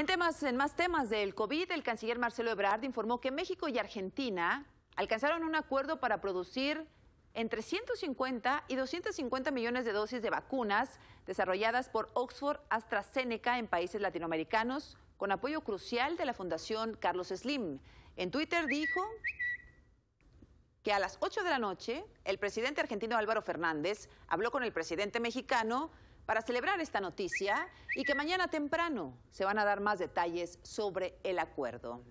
En, temas, en más temas del COVID, el canciller Marcelo Ebrard informó que México y Argentina alcanzaron un acuerdo para producir entre 150 y 250 millones de dosis de vacunas desarrolladas por Oxford AstraZeneca en países latinoamericanos, con apoyo crucial de la Fundación Carlos Slim. En Twitter dijo que a las 8 de la noche el presidente argentino Álvaro Fernández habló con el presidente mexicano para celebrar esta noticia y que mañana temprano se van a dar más detalles sobre el acuerdo.